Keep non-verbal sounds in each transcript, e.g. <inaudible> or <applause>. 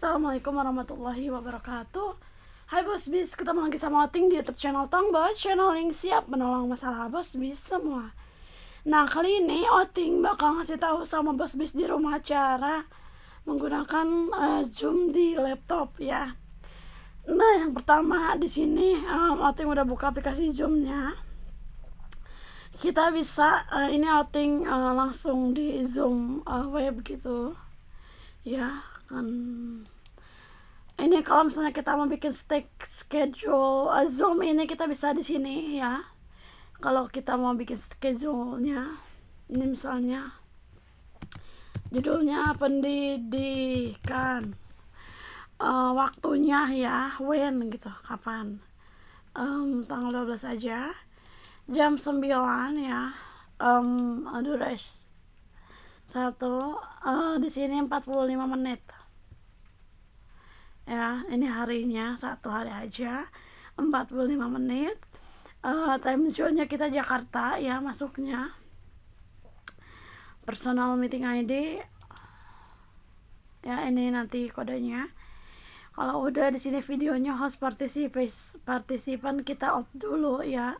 Assalamualaikum warahmatullahi wabarakatuh Hai Bos Bis, ketemu lagi sama Oting di Youtube channel Tong Bos Channel yang siap menolong masalah Bos Bis semua Nah kali ini Oting bakal ngasih tahu sama Bos Bis di rumah cara Menggunakan uh, Zoom di laptop ya Nah yang pertama di sini um, Oting udah buka aplikasi Zoomnya kita bisa uh, ini outing uh, eh, langsung di zoom uh, web gitu ya kan ini kalau misalnya kita mau bikin stick schedule uh, zoom ini kita bisa di sini ya kalau kita mau bikin schedule-nya ini misalnya judulnya pendidikan uh, waktunya ya when gitu kapan um, tanggal 12 aja jam 9 ya um, rest satu uh, di sini 45 menit ya ini harinya satu hari aja 45 menit uh, time zone-nya kita Jakarta ya masuknya personal meeting ID ya ini nanti kodenya kalau udah di sini videonya host participants partisipan kita off dulu ya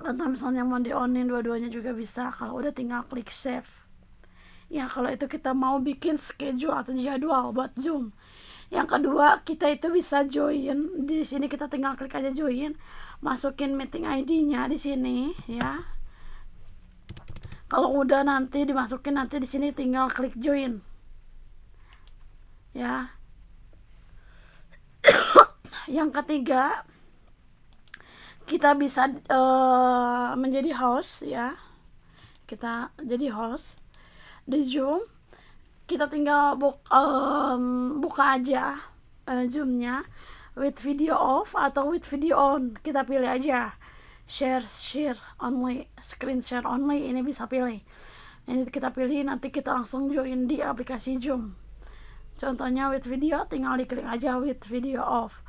atau misalnya mau di onin dua-duanya juga bisa kalau udah tinggal klik save ya kalau itu kita mau bikin schedule atau jadwal buat zoom yang kedua kita itu bisa join di sini kita tinggal klik aja join masukin meeting ID-nya di sini ya kalau udah nanti dimasukin nanti di sini tinggal klik join ya <coughs> yang ketiga kita bisa uh, menjadi host ya kita jadi host di Zoom kita tinggal buk, um, buka aja uh, Zoomnya with video off atau with video on kita pilih aja share share only screen share only ini bisa pilih ini kita pilih nanti kita langsung join di aplikasi Zoom contohnya with video tinggal diklik aja with video off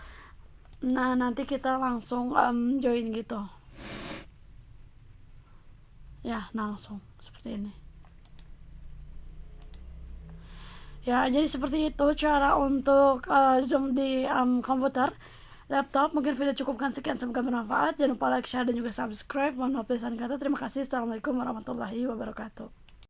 nah nanti kita langsung um, join gitu ya nah langsung seperti ini ya jadi seperti itu cara untuk uh, zoom di um, komputer laptop mungkin video cukupkan sekian semoga bermanfaat jangan lupa like share dan juga subscribe mohon maaf kata terima kasih assalamualaikum warahmatullahi wabarakatuh